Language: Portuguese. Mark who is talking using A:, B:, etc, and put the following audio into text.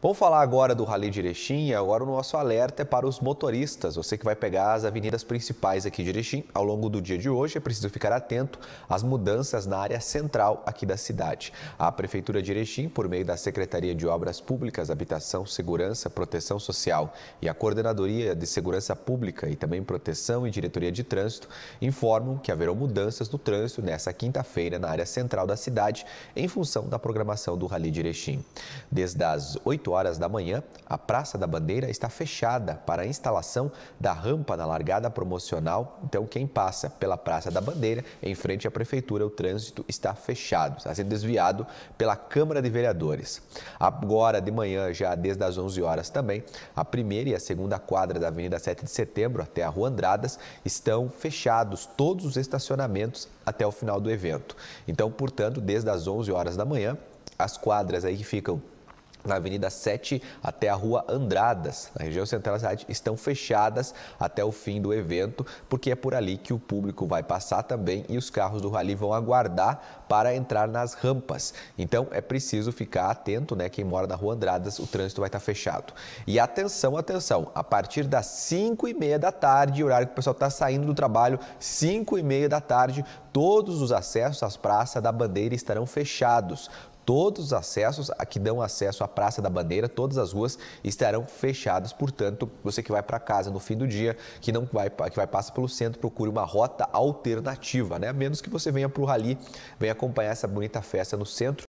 A: Vamos falar agora do Rally de Erechim e agora o nosso alerta é para os motoristas. Você que vai pegar as avenidas principais aqui de Erechim ao longo do dia de hoje é preciso ficar atento às mudanças na área central aqui da cidade. A Prefeitura de Erechim, por meio da Secretaria de Obras Públicas, Habitação, Segurança, Proteção Social e a Coordenadoria de Segurança Pública e também Proteção e Diretoria de Trânsito, informam que haverão mudanças no trânsito nesta quinta-feira na área central da cidade em função da programação do Rally de Erechim. Desde as 8 8 horas da manhã, a Praça da Bandeira está fechada para a instalação da rampa na largada promocional. Então, quem passa pela Praça da Bandeira, em frente à Prefeitura, o trânsito está fechado, está sendo desviado pela Câmara de Vereadores. Agora de manhã, já desde as 11 horas também, a primeira e a segunda quadra da Avenida 7 de Setembro até a Rua Andradas estão fechados todos os estacionamentos até o final do evento. Então, portanto, desde as 11 horas da manhã, as quadras aí que ficam na Avenida 7 até a Rua Andradas, na região central da cidade, estão fechadas até o fim do evento, porque é por ali que o público vai passar também e os carros do rally vão aguardar para entrar nas rampas. Então é preciso ficar atento, né? Quem mora na Rua Andradas, o trânsito vai estar fechado. E atenção, atenção, a partir das 5 e meia da tarde, horário que o pessoal está saindo do trabalho, 5 e meia da tarde, todos os acessos às praças da Bandeira estarão fechados Todos os acessos que dão acesso à Praça da Bandeira, todas as ruas estarão fechadas. Portanto, você que vai para casa no fim do dia, que não vai, que vai passa pelo centro, procure uma rota alternativa, né? A menos que você venha para o Rally, venha acompanhar essa bonita festa no centro.